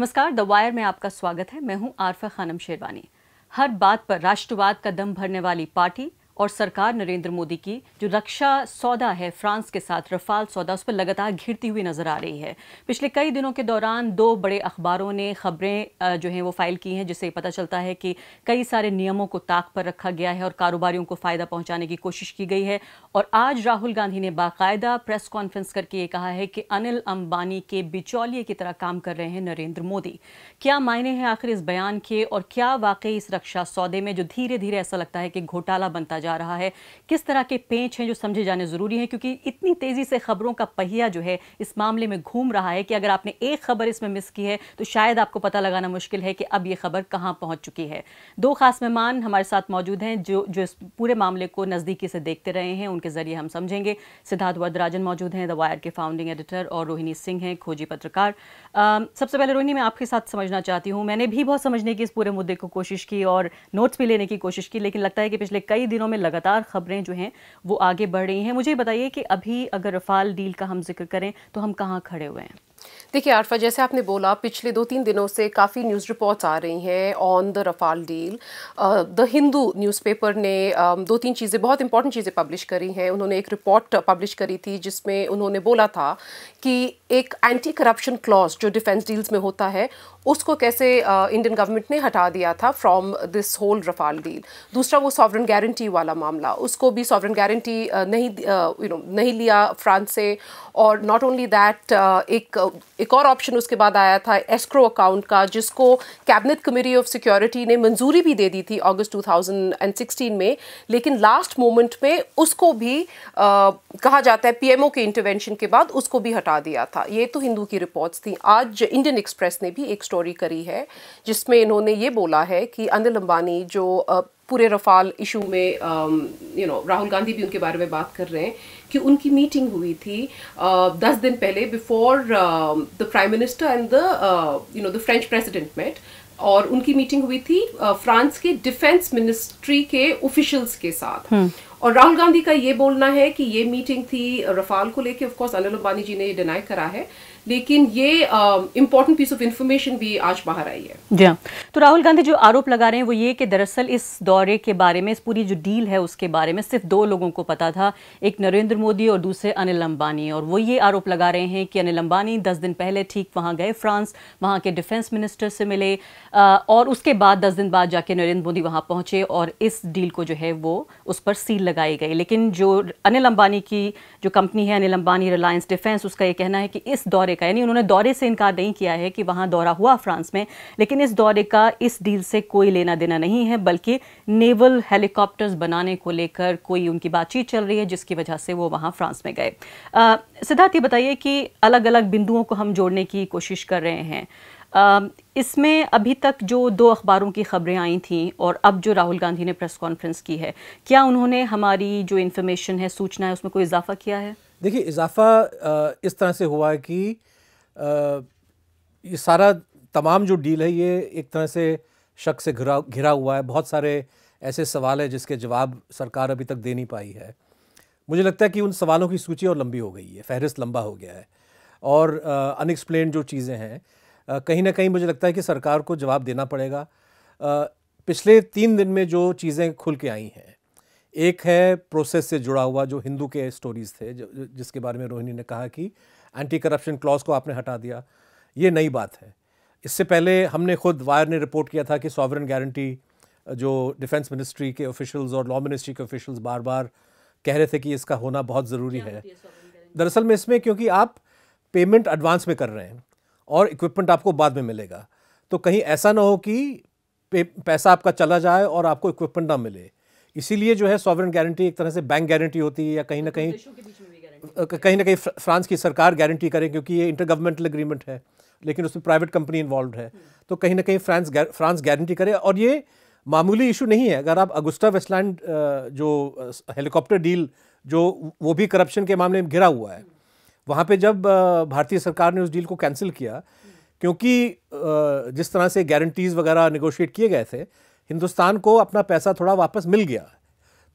नमस्कार the wire में आपका स्वागत है मैं हूं आरफा खानम शेरवानी हर बात पर राष्ट्रवाद का दम भरने वाली पार्टी और सरकार नरेंद्र मोदी की जो रक्षा सौदा है फ्रांस के साथ रफाल सौदा उस पर लगातार घिरती हुई नजर आ रही है पिछले कई दिनों के दौरान दो बड़े अखबारों ने खबरें जो हैं वो फाइल की हैं जिससे पता चलता है कि कई सारे नियमों को ताक पर रखा गया है और कारोबारियों को फायदा पहुंचाने की कोशिश की गई है और आज राहुल गांधी ने बाकायदा प्रेस कॉन्फ्रेंस करके ये कहा है कि अनिल अंबानी के बिचौलिए की तरह काम कर रहे हैं नरेंद्र मोदी क्या मायने हैं आखिर इस बयान के और क्या वाकई इस रक्षा सौदे में जो धीरे धीरे ऐसा लगता है कि घोटाला बनता जा जा रहा है किस तरह के पेंच हैं जो समझे जाने ज़रूरी हैं क्योंकि इतनी तेज़ी से खबरों का पहिया जो है इस मामले में घूम रहा है कि अगर आपने एक खबर इसमें मिस की है तो शायद आपको पता लगाना मुश्किल है कि अब ये खबर कहाँ पहुँच चुकी है दो खास मेहमान हमारे साथ मौजूद हैं जो जो इस पूरे मामले को नज़दीकी से देखते रहे हैं उनके ज़रिए हम समझेंगे सिद्धार्थ वरदराजन मौजूद हैं द वायर के फाउंडिंग एडिटर और रोहिणी सिंह हैं खोजी पत्रकार सबसे पहले रोहिणी मैं आपके साथ समझना चाहती हूँ मैंने भी बहुत समझने की इस पूरे मुद्दे को कोशिश की और नोट्स भी लेने की कोशिश की लेकिन लगता है कि पिछले कई दिनों में में लगातार खबरें जो हैं वो आगे बढ़ रही हैं मुझे बताइए कि अभी अगर रफाल डील का हम जिक्र करें तो हम कहाँ खड़े हुए हैं देखिए आरफा जैसे आपने बोला पिछले दो तीन दिनों से काफ़ी न्यूज़ रिपोर्ट्स आ रही हैं on the Rafale deal the Hindu newspaper ने uh, दो तीन चीज़ें बहुत इंपॉर्टेंट चीज़ें पब्लिश करी हैं उन्होंने एक रिपोर्ट पब्लिश करी थी जिसमें उन्होंने बोला था कि एक एंटी करप्शन क्लॉज जो डिफेंस डील्स में होता है उसको कैसे इंडियन गवर्नमेंट ने हटा दिया था from this whole Rafale deal दूसरा वो सॉवरन गारंटी वाला मामला उसको भी सॉवरन गारंटी नहीं यू नो नहीं लिया फ्रांस से और नॉट ओनली दैट एक एक और ऑप्शन उसके बाद आया था एस्क्रो अकाउंट का जिसको कैबिनेट कमेटी ऑफ सिक्योरिटी ने मंजूरी भी दे दी थी अगस्त 2016 में लेकिन लास्ट मोमेंट में उसको भी आ, कहा जाता है पीएमओ के इंटरवेंशन के बाद उसको भी हटा दिया था ये तो हिंदू की रिपोर्ट्स थी आज इंडियन एक्सप्रेस ने भी एक स्टोरी करी है जिसमें इन्होंने ये बोला है कि अनिल अंबानी जो पूरे रफाल इशू में you um, know Rahul Gandhi भी उनके बारे में बात कर रहे हैं कि उनकी मीटिंग हुई थी दस दिन पहले before the prime minister and the you know the French president met और उनकी मीटिंग हुई थी फ्रांस के डिफेंस मिनिस्ट्री के ऑफिशियल्स के साथ हम्म। और राहुल गांधी का ये बोलना है कि ये मीटिंग थी रफाल को लेके ऑफकोर्स अनिल अंबानी जी ने ये डिनाई करा है लेकिन ये इम्पोर्टेंट पीस ऑफ इन्फॉर्मेशन भी आज बाहर आई है जी हाँ तो राहुल गांधी जो आरोप लगा रहे हैं वो ये कि दरअसल इस दौरे के बारे में इस पूरी जो डील है उसके बारे में सिर्फ दो लोगों को पता था एक नरेंद्र मोदी और दूसरे अनिल अंबानी और वो ये आरोप लगा रहे हैं कि अनिल अंबानी दस दिन पहले ठीक वहाँ गए फ्रांस वहाँ के डिफेंस मिनिस्टर से मिले और उसके बाद दस दिन बाद जाके नरेंद्र मोदी वहाँ पहुँचे और इस डील को जो है वो उस पर सील लगाई गई लेकिन जो अनिल अंबानी की जो कंपनी है अनिल अंबानी रिलायंस डिफेंस उसका ये कहना है कि इस दौरे का यानी उन्होंने दौरे से इनकार नहीं किया है कि वहां दौरा हुआ फ्रांस में लेकिन इस दौरे का इस डील से कोई लेना देना नहीं है बल्कि नेवल हेलीकॉप्टर्स बनाने को लेकर कोई उनकी बातचीत चल रही है जिसकी वजह से वो वहां फ्रांस में गए सिद्धार्थ ये बताइए कि अलग अलग बिंदुओं को हम जोड़ने की कोशिश कर रहे हैं इसमें अभी तक जो दो अखबारों की खबरें आई थीं और अब जो राहुल गांधी ने प्रेस कॉन्फ्रेंस की है क्या उन्होंने हमारी जो इन्फॉर्मेशन है सूचना है उसमें कोई इजाफा किया है देखिए इजाफा इस तरह से हुआ है कि ये सारा तमाम जो डील है ये एक तरह से शक से घिरा घिरा हुआ है बहुत सारे ऐसे सवाल है जिसके जवाब सरकार अभी तक दे नहीं पाई है मुझे लगता है कि उन सवालों की सूची और लंबी हो गई है फहरिस्त लंबा हो गया है और अनएक्सप्लेन जो चीज़ें हैं कहीं ना कहीं मुझे लगता है कि सरकार को जवाब देना पड़ेगा पिछले तीन दिन में जो चीज़ें खुल के आई हैं एक है प्रोसेस से जुड़ा हुआ जो हिंदू के स्टोरीज थे जिसके बारे में रोहिणी ने कहा कि एंटी करप्शन क्लॉज को आपने हटा दिया ये नई बात है इससे पहले हमने खुद वायर ने रिपोर्ट किया था कि सॉवरन गारंटी जो डिफेंस मिनिस्ट्री के ऑफिशियल्स और लॉ मिनिस्ट्री के ऑफिशियल्स बार बार कह रहे थे कि इसका होना बहुत ज़रूरी है दरअसल में इसमें क्योंकि आप पेमेंट एडवांस में कर रहे हैं और इक्विपमेंट आपको बाद में मिलेगा तो कहीं ऐसा ना हो कि पैसा आपका चला जाए और आपको इक्विपमेंट ना मिले इसीलिए जो है सॉवरन गारंटी एक तरह से बैंक गारंटी होती है या कहीं ना कहीं कहीं ना कहीं फ्रांस की सरकार गारंटी करे क्योंकि ये इंटर गवर्नमेंटल एग्रीमेंट है लेकिन उसमें प्राइवेट कंपनी इन्वॉल्व है हम्म। तो कहीं ना कहीं फ्रांस फ्रांस गारंटी करे और ये मामूली इशू नहीं है अगर आप अगुस्टा वेस्टलैंड जो हेलीकॉप्टर डील जो वो भी करप्शन के मामले में घिरा हुआ है हम्म। वहाँ पे जब भारतीय सरकार ने उस डील को कैंसिल किया क्योंकि जिस तरह से गारंटीज़ वगैरह निगोशिएट किए गए थे हिंदुस्तान को अपना पैसा थोड़ा वापस मिल गया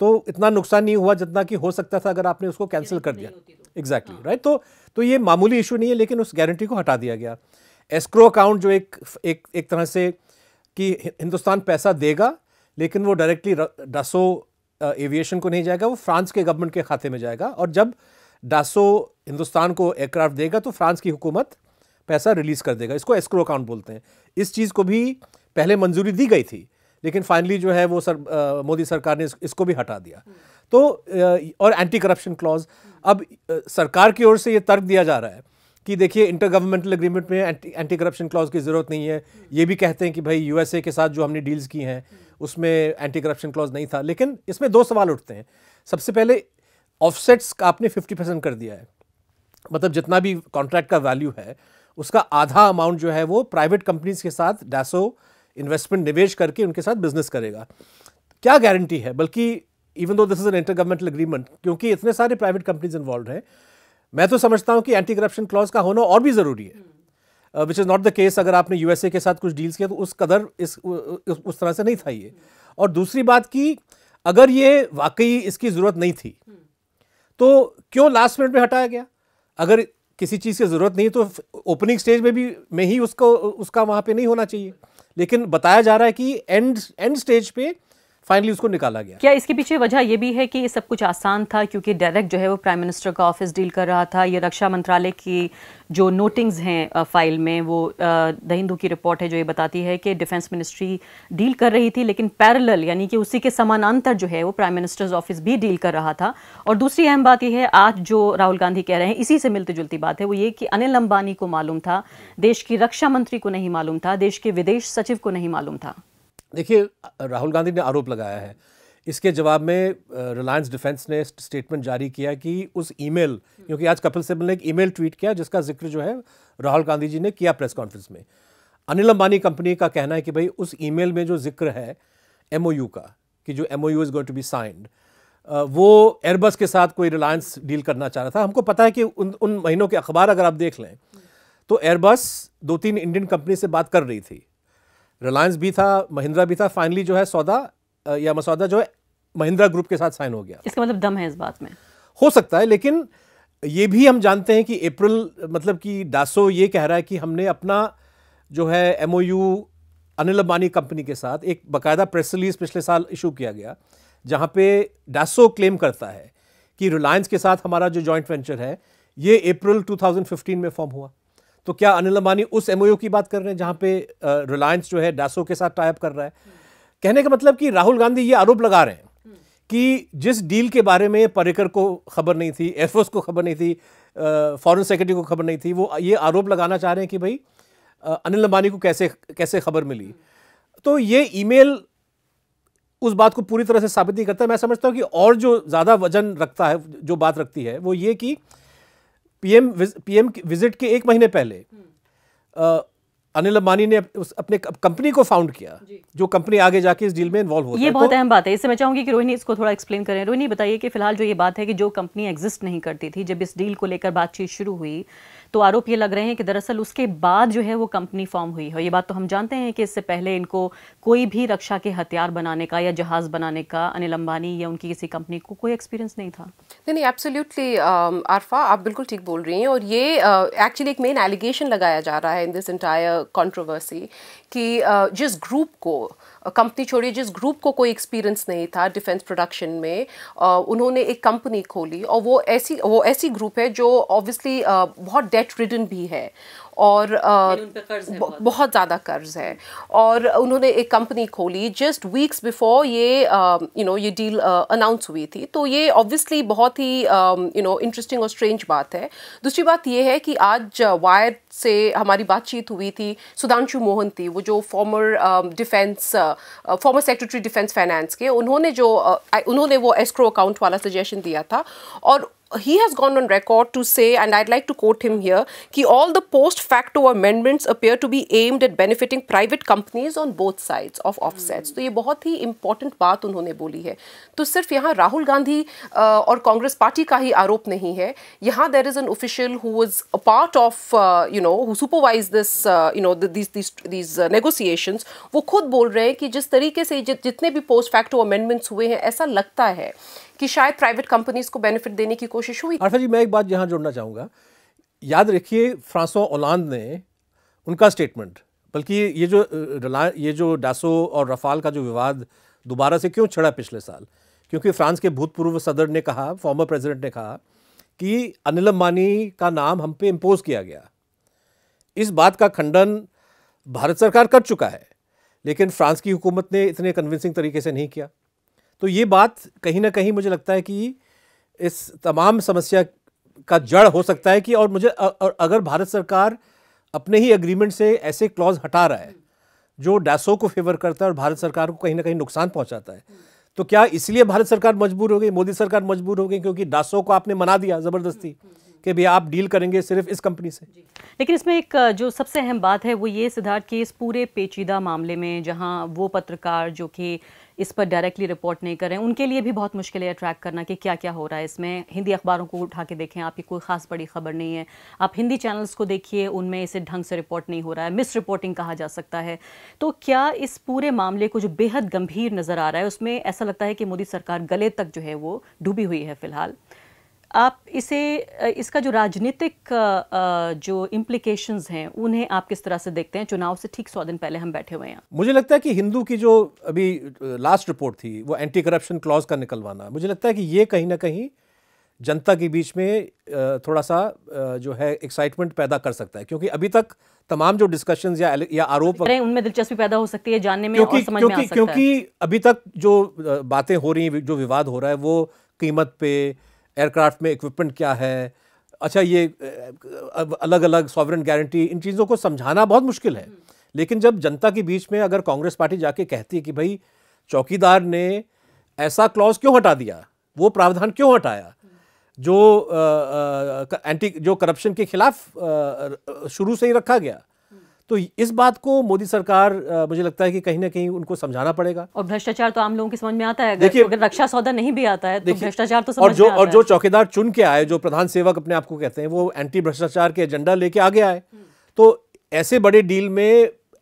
तो इतना नुकसान नहीं हुआ जितना कि हो सकता था अगर आपने उसको कैंसिल कर दिया एग्जैक्टली राइट तो।, हाँ। तो तो ये मामूली इशू नहीं है लेकिन उस गारंटी को हटा दिया गया एस्क्रो अकाउंट जो एक एक एक तरह से कि हिंदुस्तान पैसा देगा लेकिन वो डायरेक्टली डसो एविएशन को नहीं जाएगा वो फ्रांस के गवर्नमेंट के खाते में जाएगा और जब डासो हिंदुस्तान को एयरक्राफ्ट देगा तो फ्रांस की हुकूमत पैसा रिलीज़ कर देगा इसको एस्क्रो अकाउंट बोलते हैं इस चीज़ को भी पहले मंजूरी दी गई थी लेकिन फाइनली जो है वो सर मोदी सरकार ने इसको भी हटा दिया तो और एंटी करप्शन क्लॉज अब सरकार की ओर से ये तर्क दिया जा रहा है कि देखिए इंटर गवर्नमेंटल एग्रीमेंट में एंटी एंटी करप्शन क्लॉज की ज़रूरत नहीं है ये भी कहते हैं कि भाई यूएसए के साथ जो हमने डील्स की हैं उसमें एंटी करप्शन क्लॉज नहीं था लेकिन इसमें दो सवाल उठते हैं सबसे पहले ऑफसेट्स आपने 50 परसेंट कर दिया है मतलब जितना भी कॉन्ट्रैक्ट का वैल्यू है उसका आधा अमाउंट जो है वो प्राइवेट कंपनीज के साथ डैसो इन्वेस्टमेंट निवेश करके उनके साथ बिजनेस करेगा क्या गारंटी है बल्कि even though this is an inter governmental agreement क्योंकि इतने सारे प्राइवेट कंपनीज इन्वॉल्व हैं मैं तो समझता हूँ कि एंटी करप्शन क्लॉज का होना और भी ज़रूरी है which is not the case अगर आपने यूएसए के साथ कुछ डील्स किया तो उस कदर इस उस तरह से नहीं था ये और दूसरी बात कि अगर ये वाकई इसकी ज़रूरत नहीं थी तो क्यों लास्ट मिनट में हटाया गया अगर किसी चीज़ की ज़रूरत नहीं तो ओपनिंग स्टेज में भी में ही उसको उसका वहाँ पे नहीं होना चाहिए लेकिन बताया जा रहा है कि एंड एंड स्टेज पे फाइनली उसको निकाला गया क्या इसके पीछे वजह यह भी है कि ये सब कुछ आसान था क्योंकि डायरेक्ट जो है वो प्राइम मिनिस्टर का ऑफिस डील कर रहा था ये रक्षा मंत्रालय की जो नोटिंग्स हैं फाइल में वो द हिंदू की रिपोर्ट है जो ये बताती है कि डिफेंस मिनिस्ट्री डील कर रही थी लेकिन पैरेलल यानी कि उसी के समानांतर जो है वो प्राइम मिनिस्टर्स ऑफिस भी डील कर रहा था और दूसरी अहम बात यह है आज जो राहुल गांधी कह रहे हैं इसी से मिलती जुलती बात है वो ये कि अनिल अंबानी को मालूम था देश की रक्षा मंत्री को नहीं मालूम था देश के विदेश सचिव को नहीं मालूम था देखिए राहुल गांधी ने आरोप लगाया है इसके जवाब में रिलायंस डिफेंस ने स्टेटमेंट जारी किया कि उस ईमेल क्योंकि आज कपिल सिब्बल ने एक ईमेल ट्वीट किया जिसका जिक्र जो है राहुल गांधी जी ने किया प्रेस कॉन्फ्रेंस में अनिल अंबानी कंपनी का कहना है कि भाई उस ईमेल में जो जिक्र है एमओयू का कि जो M O U is going to be signed वो एयरबस के साथ कोई रिलायंस डील करना चाह रहा था हमको पता है कि उन उन महीनों के अखबार अगर आप देख लें तो एयरबस दो तीन इंडियन कंपनी से बात कर रही थी रिलायंस भी था महिंद्रा भी था फाइनली जो है सौदा या मसौदा जो है महिंद्रा ग्रुप के साथ साइन हो गया इसका मतलब दम है इस बात में हो सकता है लेकिन ये भी हम जानते हैं कि अप्रैल मतलब कि डासो ये कह रहा है कि हमने अपना जो है एम अनिल अंबानी कंपनी के साथ एक बाकायदा प्रेस रिलीज पिछले साल इशू किया गया जहाँ पे डासो क्लेम करता है कि रिलायंस के साथ हमारा जो जॉइंट वेंचर है ये अप्रैल 2015 में फॉर्म हुआ तो क्या अनिल अंबानी उस एमओयू की बात कर रहे हैं जहां पे रिलायंस जो है डासो के साथ टाइप कर रहा है कहने का मतलब कि राहुल गांधी ये आरोप लगा रहे हैं कि जिस डील के बारे में पर्रिकर को खबर नहीं थी एयरफोर्स को खबर नहीं थी फॉरेन सेक्रेटरी को खबर नहीं थी वो ये आरोप लगाना चाह रहे हैं कि भाई अनिल अंबानी को कैसे कैसे खबर मिली तो ये ईमेल उस बात को पूरी तरह से साबित नहीं करता मैं समझता हूँ कि और जो ज़्यादा वजन रखता है जो बात रखती है वो ये कि पीएम पीएम विजिट के एक महीने पहले आ, हम्म। अनिल अंबानी ने उस अपने कंपनी को फाउंड किया जो कंपनी आगे जाके इस डील में इन्वॉल्व हो ये बहुत तो अहम तो, बात है इससे मैं चाहूंगी कि रोहिणी इसको थोड़ा एक्सप्लेन करें रोहिणी बताइए कि फिलहाल जो ये बात है कि जो कंपनी एग्जिस्ट नहीं करती थी जब इस डील को लेकर बातचीत शुरू हुई तो आरोप ये लग रहे हैं कि दरअसल उसके बाद जो है वो कंपनी फॉर्म हुई है ये बात तो हम जानते हैं कि इससे पहले इनको कोई भी रक्षा के हथियार बनाने का या जहाज बनाने का अनिल अंबानी या उनकी किसी कंपनी को कोई एक्सपीरियंस नहीं था नहीं नहीं एब्सोल्युटली um, आरफा आप बिल्कुल ठीक बोल रही हैं और ये एक्चुअली uh, एक मेन एलिगेशन लगाया जा रहा है इन दिस इंटायर कॉन्ट्रोवर्सी कि uh, जिस ग्रुप को uh, कंपनी छोड़िए जिस ग्रुप को कोई एक्सपीरियंस नहीं था डिफेंस प्रोडक्शन में uh, उन्होंने एक कंपनी खोली और वो ऐसी वो ऐसी ग्रुप है जो ऑब्वियसली बहुत डेट डेट रिडन भी है और आ, uh, बहुत, बहुत ज़्यादा कर्ज है और उन्होंने एक कंपनी खोली जस्ट वीक्स बिफोर ये यू um, नो ये डील अनाउंस uh, हुई थी तो ये ऑब्वियसली बहुत ही यू नो इंटरेस्टिंग और स्ट्रेंज बात है दूसरी बात ये है कि आज वायर uh, से हमारी बातचीत हुई थी सुधांशु मोहन थी वो जो former defence former secretary defence finance के उन्होंने जो uh, उन्होंने वो एस्क्रो अकाउंट वाला सजेशन दिया था और he has gone on record to say, and I'd like to quote him here, कि all the post facto amendments appear to be aimed at benefiting private companies on both sides of offsets. Hmm. तो ये बहुत ही important बात उन्होंने बोली है तो सिर्फ यहाँ राहुल गांधी और कांग्रेस पार्टी का ही आरोप नहीं है यहाँ there is an official who was a part of you know who supervise this you know these negotiations वो खुद बोल रहे हैं कि जिस तरीके से जितने भी पोस्ट फैक्टो अमेंडमेंट्स हुए हैं ऐसा लगता है कि शायद प्राइवेट कंपनीज को बेनिफिट देने की कोशिश हुई अर्फा जी मैं एक बात यहाँ जोड़ना चाहूँगा याद रखिए फ्रांसो ओलांद ने उनका स्टेटमेंट बल्कि ये जो ये जो डासो और रफाल का जो विवाद दोबारा से क्यों छिड़ा पिछले साल क्योंकि फ्रांस के भूतपूर्व सदर ने कहा फॉर्मर प्रेसिडेंट ने कहा कि अनिल अंबानी का नाम हम पे इम्पोज किया गया इस बात का खंडन भारत सरकार कर चुका है लेकिन फ्रांस की हुकूमत ने इतने कन्विंसिंग तरीके से नहीं किया तो ये बात कहीं ना कहीं मुझे लगता है कि इस तमाम समस्या का जड़ हो सकता है कि और मुझे और अगर भारत सरकार अपने ही एग्रीमेंट से ऐसे क्लॉज हटा रहा है जो डैसो को फेवर करता है और भारत सरकार को कहीं ना कहीं नुकसान पहुंचाता है तो क्या इसलिए भारत सरकार मजबूर हो गई मोदी सरकार मजबूर हो गई क्योंकि डासो को आपने मना दिया ज़बरदस्ती कि भी आप डील करेंगे सिर्फ इस कंपनी से लेकिन इसमें एक जो सबसे अहम बात है वो ये सिद्धार्थ कि इस पूरे पेचीदा मामले में जहां वो पत्रकार जो कि इस पर डायरेक्टली रिपोर्ट नहीं कर रहे हैं उनके लिए भी बहुत मुश्किल है अट्रैक्ट करना कि क्या क्या हो रहा है इसमें हिंदी अखबारों को उठा के देखें आपकी कोई ख़ास बड़ी खबर नहीं है आप हिंदी चैनल्स को देखिए उनमें इसे ढंग से रिपोर्ट नहीं हो रहा है मिस रिपोर्टिंग कहा जा सकता है तो क्या इस पूरे मामले को जो बेहद गंभीर नज़र आ रहा है उसमें ऐसा लगता है कि मोदी सरकार गले तक जो है वो डूबी हुई है फिलहाल आप इसे इसका जो राजनीतिक जो इम्प्लीकेशंस हैं उन्हें आप किस तरह से देखते हैं चुनाव से ठीक सौ दिन पहले हम बैठे हुए हैं मुझे लगता है कि हिंदू की जो अभी लास्ट रिपोर्ट थी वो एंटी करप्शन क्लॉज का निकलवाना मुझे लगता है कि ये कहीं ना कहीं जनता के बीच में थोड़ा सा जो है एक्साइटमेंट पैदा कर सकता है क्योंकि अभी तक तमाम जो डिस्कशंस या या आरोप उनमें दिलचस्पी पैदा हो सकती है जानने में क्योंकि, और समझ क्योंकि, में आ सकता क्योंकि है। अभी तक जो बातें हो रही हैं जो विवाद हो रहा है वो कीमत पे एयरक्राफ्ट में इक्विपमेंट क्या है अच्छा ये अलग अलग सॉवरन गारंटी इन चीज़ों को समझाना बहुत मुश्किल है हम्म। लेकिन जब जनता के बीच में अगर कांग्रेस पार्टी जाके कहती है कि भाई चौकीदार ने ऐसा क्लॉज क्यों हटा दिया वो प्रावधान क्यों हटाया जो आ, आ, एंटी जो करप्शन के खिलाफ शुरू से ही रखा गया तो इस बात को मोदी सरकार मुझे लगता है कि कहीं ना कहीं उनको समझाना पड़ेगा और भ्रष्टाचार तो आम लोगों की समझ में आता है देखिए अगर रक्षा सौदा नहीं भी आता है तो भ्रष्टाचार तो समझ और जो में और जो चौकीदार चुन के आए जो प्रधान सेवक अपने आप को कहते हैं वो एंटी भ्रष्टाचार के एजेंडा लेके आगे आए हम्म। तो ऐसे बड़े डील में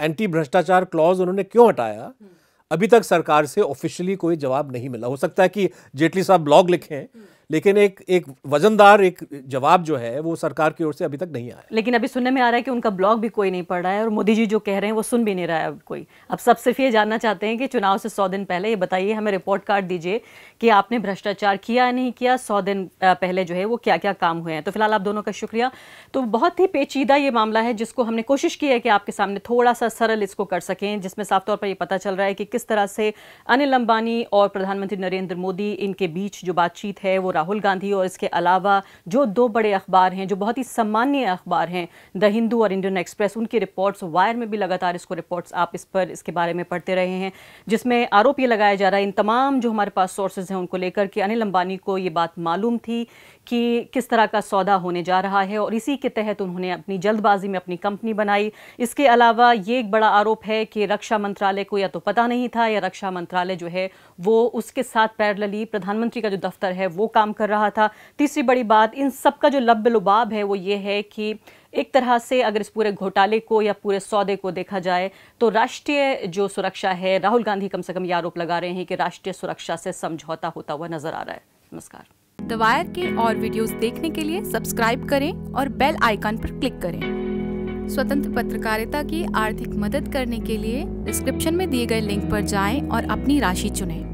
एंटी भ्रष्टाचार क्लॉज उन्होंने क्यों हटाया हम्म। अभी तक सरकार से ऑफिशियली कोई जवाब नहीं मिला हो सकता है कि जेटली साहब ब्लॉग लिखे हैं हम्म। लेकिन एक एक वजनदार एक जवाब जो है वो सरकार की ओर से अभी तक नहीं आया लेकिन अभी सुनने में आ रहा है कि उनका ब्लॉग भी कोई नहीं पढ़ रहा है और मोदी जी जो कह रहे हैं वो सुन भी नहीं रहा है अब कोई अब सब सिर्फ ये जानना चाहते हैं कि चुनाव से सौ दिन पहले ये बताइए हमें रिपोर्ट कार्ड दीजिए कि आपने भ्रष्टाचार किया या नहीं किया सौ दिन पहले जो है वो क्या क्या काम हुए हैं तो फिलहाल आप दोनों का शुक्रिया तो बहुत ही पेचीदा ये मामला है जिसको हमने कोशिश की है कि आपके सामने थोड़ा सा सरल इसको कर सकें जिसमें साफ तौर पर यह पता चल रहा है कि किस तरह से अनिल अंबानी और प्रधानमंत्री नरेंद्र मोदी इनके बीच जो बातचीत है वो राहुल गांधी और इसके अलावा जो दो बड़े अखबार हैं जो बहुत ही सम्मान्य अखबार हैं द हिंदू और इंडियन एक्सप्रेस उनकी रिपोर्ट्स वायर में भी लगातार इसको रिपोर्ट्स आप इस पर इसके बारे में पढ़ते रहे हैं जिसमें आरोप ये लगाया जा रहा है इन तमाम जो हमारे पास सोर्सेज हैं उनको लेकर कि अनिल अंबानी को ये बात मालूम थी कि किस तरह का सौदा होने जा रहा है और इसी के तहत उन्होंने अपनी जल्दबाजी में अपनी कंपनी बनाई इसके अलावा ये एक बड़ा आरोप है कि रक्षा मंत्रालय को या तो पता नहीं था या रक्षा मंत्रालय जो है वो उसके साथ पैरलली प्रधानमंत्री का जो दफ्तर है वो काम काम कर रहा था तीसरी बड़ी बात इन सब का जो लब लुबाब है वो ये है कि एक तरह से अगर इस पूरे घोटाले को या पूरे सौदे को देखा जाए तो राष्ट्रीय जो सुरक्षा है राहुल गांधी कम से कम ये आरोप लगा रहे हैं कि राष्ट्रीय सुरक्षा से समझौता होता हुआ नजर आ रहा है नमस्कार दवायर के और वीडियोस देखने के लिए सब्सक्राइब करें और बेल आइकन पर क्लिक करें स्वतंत्र पत्रकारिता की आर्थिक मदद करने के लिए डिस्क्रिप्शन में दिए गए लिंक पर जाएं और अपनी राशि चुनें